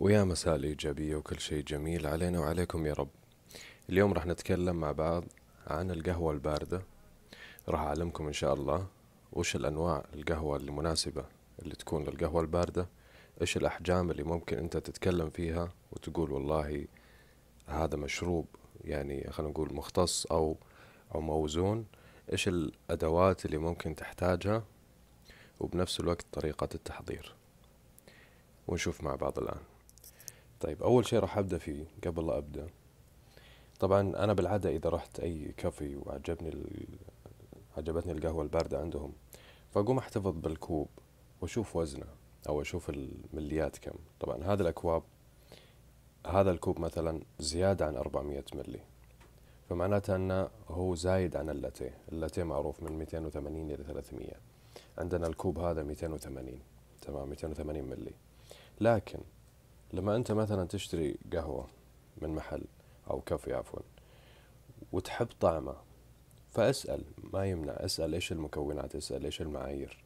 ويا مساء الإيجابية وكل شيء جميل علينا وعليكم يا رب اليوم راح نتكلم مع بعض عن القهوة الباردة راح أعلمكم إن شاء الله وش الأنواع القهوة المناسبة اللي تكون للقهوة الباردة إيش الأحجام اللي ممكن أنت تتكلم فيها وتقول والله هذا مشروب يعني خلينا نقول مختص أو أو موزون إيش الأدوات اللي ممكن تحتاجها وبنفس الوقت طريقة التحضير ونشوف مع بعض الآن طيب اول شيء راح ابدا فيه قبل لا ابدا طبعا انا بالعاده اذا رحت اي كافي وعجبني ال... عجبتني القهوه البارده عندهم فاقوم احتفظ بالكوب واشوف وزنه او اشوف المليات كم طبعا هذا الاكواب هذا الكوب مثلا زياده عن 400 ملي فمعناته انه هو زايد عن اللاتيه اللاتيه معروف من 280 الى 300 عندنا الكوب هذا 280 تمام 280 ملي لكن لما انت مثلا تشتري قهوه من محل او كافي عفوا وتحب طعمه فاسال ما يمنع اسال ايش المكونات اسال ايش المعايير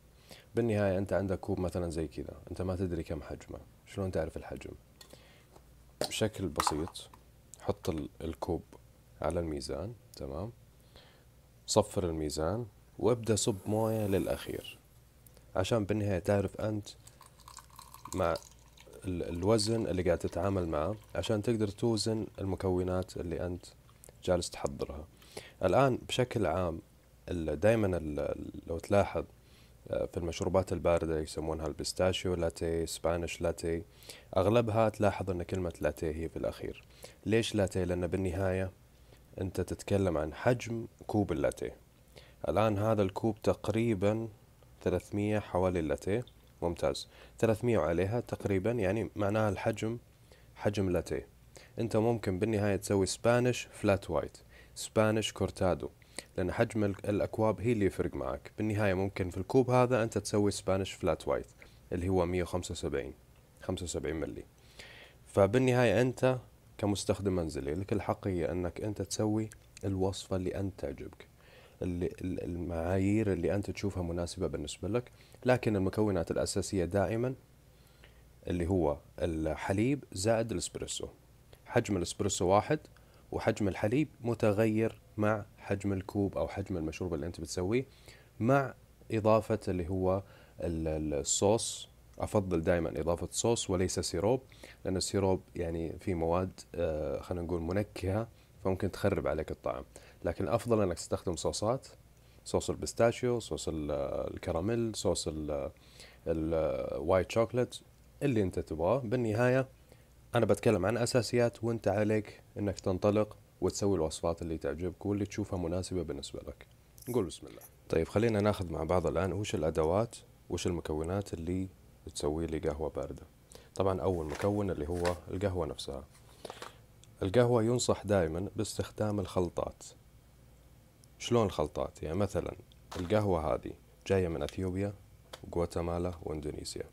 بالنهايه انت عندك كوب مثلا زي كذا انت ما تدري كم حجمه شلون تعرف الحجم بشكل بسيط حط الكوب على الميزان تمام صفر الميزان وابدا صب مويه للاخير عشان بالنهايه تعرف انت مع الوزن اللي قاعد تتعامل معه عشان تقدر توزن المكونات اللي أنت جالس تحضرها الآن بشكل عام دائما لو تلاحظ آه، في المشروبات الباردة يسمونها البيستاشيو لاتيه سبانيش لاتيه أغلبها تلاحظ أن كلمة لاتيه هي في الأخير ليش لاتيه؟ لأن بالنهاية أنت تتكلم عن حجم كوب اللاتيه الآن هذا الكوب تقريبا 300 حوالي اللاتيه ممتاز 300 وعليها تقريبا يعني معناها الحجم حجم لاتيه انت ممكن بالنهاية تسوي سبانش فلات وايت سبانش كورتادو لان حجم الاكواب هي اللي يفرق معك بالنهاية ممكن في الكوب هذا انت تسوي سبانش فلات وايت اللي هو 175 75 ملي فبالنهاية انت كمستخدم منزلي لك الحقية انك انت تسوي الوصفة اللي انت تعجبك اللي المعايير اللي انت تشوفها مناسبه بالنسبه لك لكن المكونات الاساسيه دائما اللي هو الحليب زائد الاسبريسو حجم الاسبريسو واحد وحجم الحليب متغير مع حجم الكوب او حجم المشروب اللي انت بتسويه مع اضافه اللي هو الصوص افضل دائما اضافه صوص وليس سيروب لان السيروب يعني في مواد آه، خلينا نقول منكهه فممكن تخرب عليك الطعم لكن الافضل انك تستخدم صوصات صوص البستاشيو صوص الكراميل صوص الوايت شوكلت اللي انت تبغاه بالنهايه انا بتكلم عن اساسيات وانت عليك انك تنطلق وتسوي الوصفات اللي تعجبك واللي تشوفها مناسبه بالنسبه لك نقول بسم الله طيب خلينا ناخذ مع بعض الان وش الادوات وش المكونات اللي تسوي لي قهوه بارده طبعا اول مكون اللي هو القهوه نفسها القهوه ينصح دائما باستخدام الخلطات شلون الخلطات يعني مثلا القهوة هذه جاية من أثيوبيا وغواتيمالا وإندونيسيا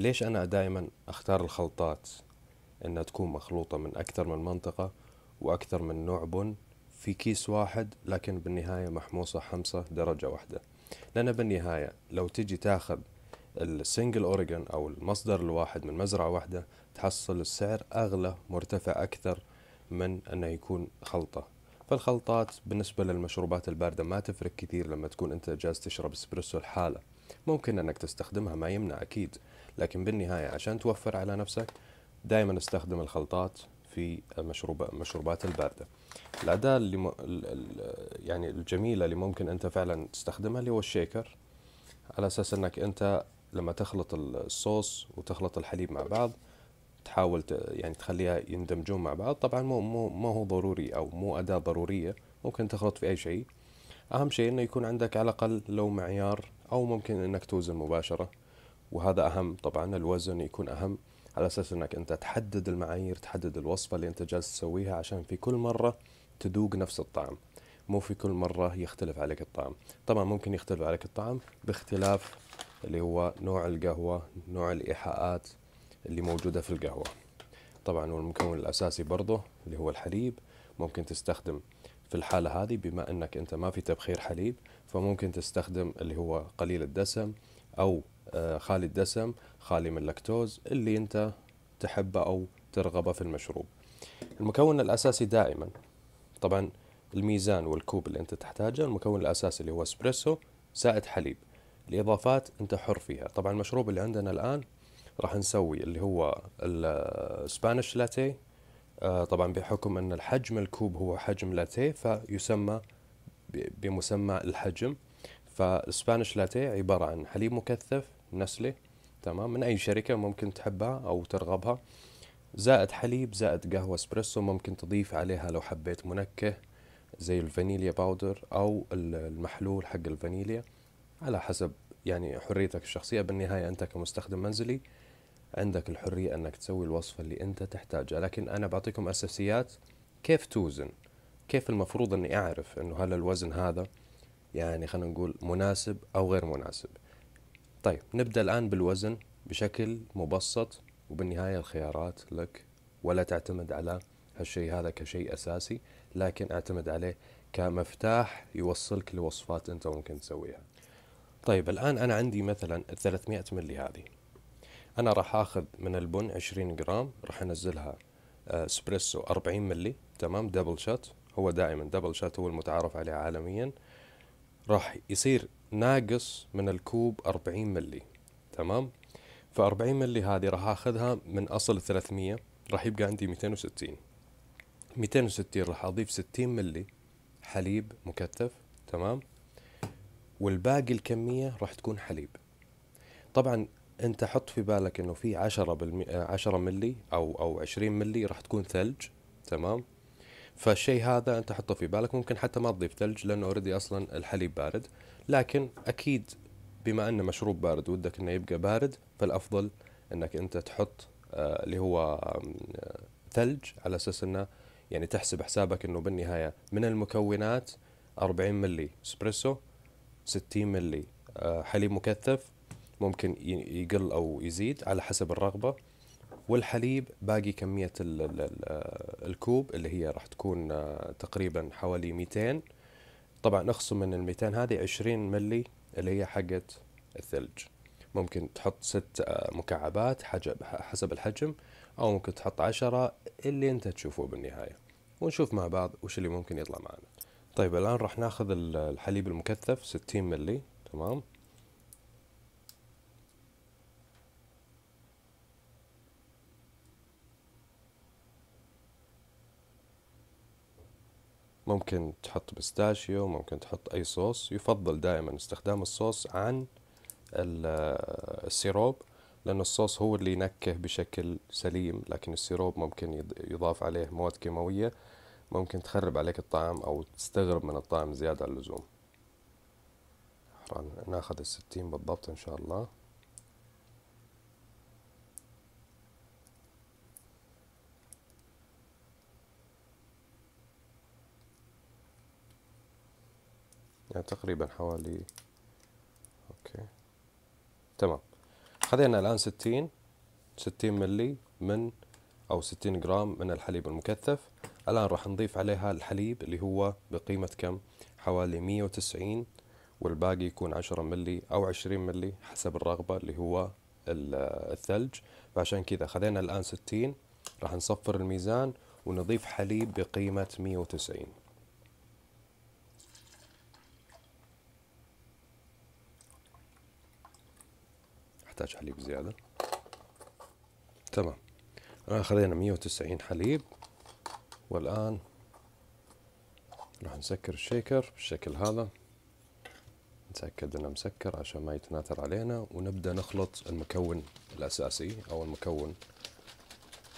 ليش أنا دائما أختار الخلطات أنها تكون مخلوطة من أكثر من منطقة وأكثر من نوع بن في كيس واحد لكن بالنهاية محموصة حمصة درجة واحدة لأن بالنهاية لو تجي تاخذ السنجل أوريجن أو المصدر الواحد من مزرعة واحدة تحصل السعر أغلى مرتفع أكثر من أنه يكون خلطة فالخلطات بالنسبة للمشروبات الباردة ما تفرق كثير لما تكون أنت جالس تشرب اسبريسو الحالة ممكن أنك تستخدمها ما يمنع أكيد لكن بالنهاية عشان توفر على نفسك دائما استخدم الخلطات في المشروب الباردة الأداة اللي م... يعني الجميلة اللي ممكن أنت فعلا تستخدمها اللي هو الشيكر على أساس أنك أنت لما تخلط الصوص وتخلط الحليب مع بعض تحاول يعني تخليها يندمجون مع بعض طبعا مو مو ما هو ضروري او مو اداه ضروريه ممكن تخلط في اي شيء اهم شيء انه يكون عندك على الاقل لو معيار او ممكن انك توزن مباشره وهذا اهم طبعا الوزن يكون اهم على اساس انك انت تحدد المعايير تحدد الوصفه اللي انت جالس تسويها عشان في كل مره تذوق نفس الطعم مو في كل مره يختلف عليك الطعم طبعا ممكن يختلف عليك الطعم باختلاف اللي هو نوع القهوه نوع الايحاءات اللي موجودة في القهوة طبعا والمكون الأساسي برضه اللي هو الحليب ممكن تستخدم في الحالة هذه بما أنك أنت ما في تبخير حليب فممكن تستخدم اللي هو قليل الدسم أو آه، خالي الدسم خالي من اللاكتوز اللي أنت تحبه أو ترغبه في المشروب المكون الأساسي دائما طبعا الميزان والكوب اللي أنت تحتاجه المكون الأساسي اللي هو اسبريسو سائد حليب الإضافات أنت حر فيها طبعا المشروب اللي عندنا الآن راح نسوي اللي هو السبانيش لاتيه طبعا بحكم ان الحجم الكوب هو حجم لاتيه فيسمى بمسمى الحجم فالسبانيش لاتيه عباره عن حليب مكثف نسلي تمام من اي شركه ممكن تحبها او ترغبها زائد حليب زائد قهوه اسبريسو ممكن تضيف عليها لو حبيت منكه زي الفانيليا باودر او المحلول حق الفانيليا على حسب يعني حريتك الشخصيه بالنهايه انت كمستخدم منزلي عندك الحرية أنك تسوي الوصفة اللي أنت تحتاجها لكن أنا بعطيكم أساسيات كيف توزن كيف المفروض أني أعرف أنه هل الوزن هذا يعني خلينا نقول مناسب أو غير مناسب طيب نبدأ الآن بالوزن بشكل مبسط وبالنهاية الخيارات لك ولا تعتمد على هالشيء هذا كشيء أساسي لكن اعتمد عليه كمفتاح يوصلك لوصفات أنت ممكن تسويها طيب الآن أنا عندي مثلا 300 ملي هذه انا راح اخذ من البن 20 جرام راح انزلها آه، اسبريسو 40 ملي تمام دبل شوت هو دائما دبل شوت هو المتعارف عليه عالميا راح يصير ناقص من الكوب 40 ملي تمام ف 40 ملي هذه راح اخذها من اصل 300 راح يبقى عندي 260 260 راح اضيف 60 ملي حليب مكثف تمام والباقي الكميه راح تكون حليب طبعا انت حط في بالك انه في 10 بالمي... 10 ملي او او 20 ملي راح تكون ثلج تمام فالشيء هذا انت حطه في بالك ممكن حتى ما تضيف ثلج لانه اوريدي اصلا الحليب بارد لكن اكيد بما انه مشروب بارد ودك انه يبقى بارد فالافضل انك انت تحط آه، اللي هو ثلج على اساس انه يعني تحسب حسابك انه بالنهايه من المكونات 40 ملي اسبريسو 60 ملي حليب مكثف ممكن يقل او يزيد على حسب الرغبه والحليب باقي كميه ال الـ الكوب اللي هي راح تكون آه، تقريبا حوالي 200 طبعا اخصم من ال 200 هذه 20 ملي اللي هي حقت الثلج ممكن تحط ست آه، مكعبات حسب الحجم او ممكن تحط عشرة اللي انت تشوفه بالنهاية ونشوف مع بعض وش اللي ممكن يطلع معنا طيب الان راح ناخذ الحليب المكثف 60 ملي تمام ممكن تحط بستاشيو ممكن تحط أي صوص يفضل دائما استخدام الصوص عن السيروب لأن الصوص هو اللي ينكه بشكل سليم لكن السيروب ممكن يضاف عليه مواد كيماوية ممكن تخرب عليك الطعم أو تستغرب من الطعم زيادة عن اللزوم ناخذ الستين بالضبط إن شاء الله يعني تقريبا حوالي اوكي تمام خذينا الان 60 60 ملي من او 60 جرام من الحليب المكثف الان راح نضيف عليها الحليب اللي هو بقيمة كم حوالي 190 والباقي يكون 10 ملي او 20 ملي حسب الرغبة اللي هو الثلج فعشان كذا خذينا الان 60 راح نصفر الميزان ونضيف حليب بقيمة 190 نحتاج حليب زيادة تمام الآن مية 190 حليب والآن راح نسكر الشيكر بالشكل هذا نتأكد انه مسكر عشان ما يتناثر علينا ونبدأ نخلط المكون الأساسي أو المكون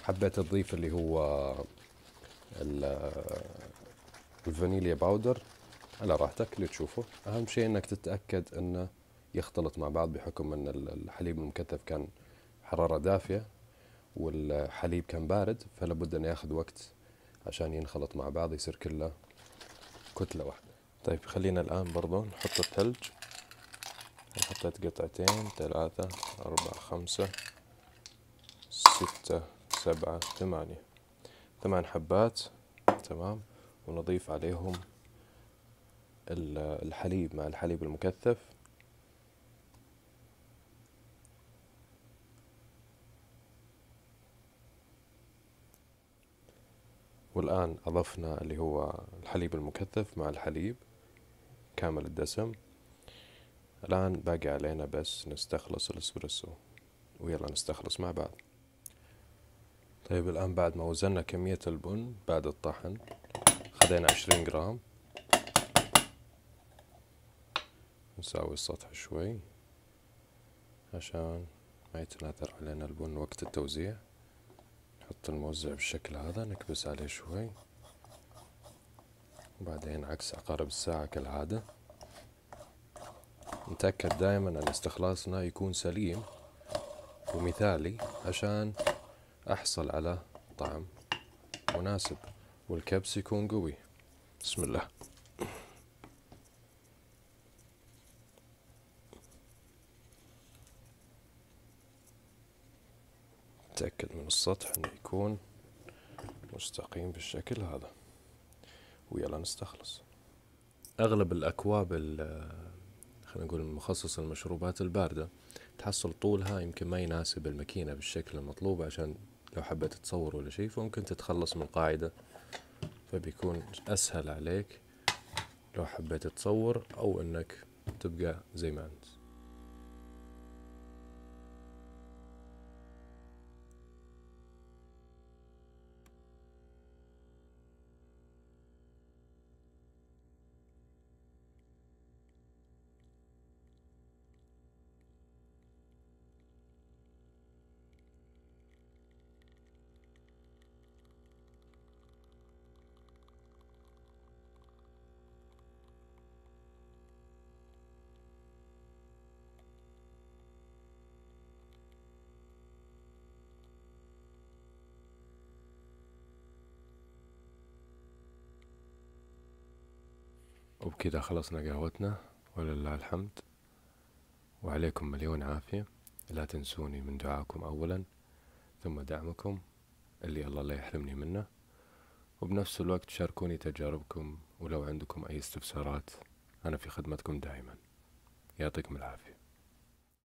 حبيت أضيف اللي هو الفانيليا باودر على راحتك اللي تشوفه أهم شيء انك تتأكد انه يختلط مع بعض بحكم ان الحليب المكثف كان حراره دافيه والحليب كان بارد فلا بد انه ياخذ وقت عشان ينخلط مع بعض يصير كله كتله واحده طيب خلينا الان برضو نحط الثلج حطيت قطعتين ثلاثة أربعة خمسة ستة سبعة ثمانية ثمان حبات تمام ونضيف عليهم الحليب مع الحليب المكثف والآن أضفنا اللي هو الحليب المكثف مع الحليب كامل الدسم الآن باقي علينا بس نستخلص الإسبريسو ويلا نستخلص مع بعض طيب الآن بعد ما وزننا كمية البن بعد الطحن خذينا عشرين جرام نساوي السطح شوي عشان ما يتناثر علينا البن وقت التوزيع نحط الموزع بالشكل هذا نكبس عليه شوي وبعدين عكس عقارب الساعة كالعادة نتأكد دائما أن استخلاصنا يكون سليم ومثالي عشان أحصل على طعم مناسب والكبس يكون قوي بسم الله نتأكد من السطح انه يكون مستقيم بالشكل هذا ويلا نستخلص اغلب الاكواب خلينا نقول المخصصة للمشروبات الباردة تحصل طولها يمكن ما يناسب الماكينة بالشكل المطلوب عشان لو حبيت تصور ولا شيء فممكن تتخلص من القاعدة فبيكون أسهل عليك لو حبيت تصور أو أنك تبقى زي ما أنت وبكذا خلصنا قهوتنا ولله الحمد وعليكم مليون عافية لا تنسوني من دعاكم أولا ثم دعمكم اللي الله لا يحرمني منه وبنفس الوقت شاركوني تجاربكم ولو عندكم أي استفسارات أنا في خدمتكم دائما يعطيكم العافية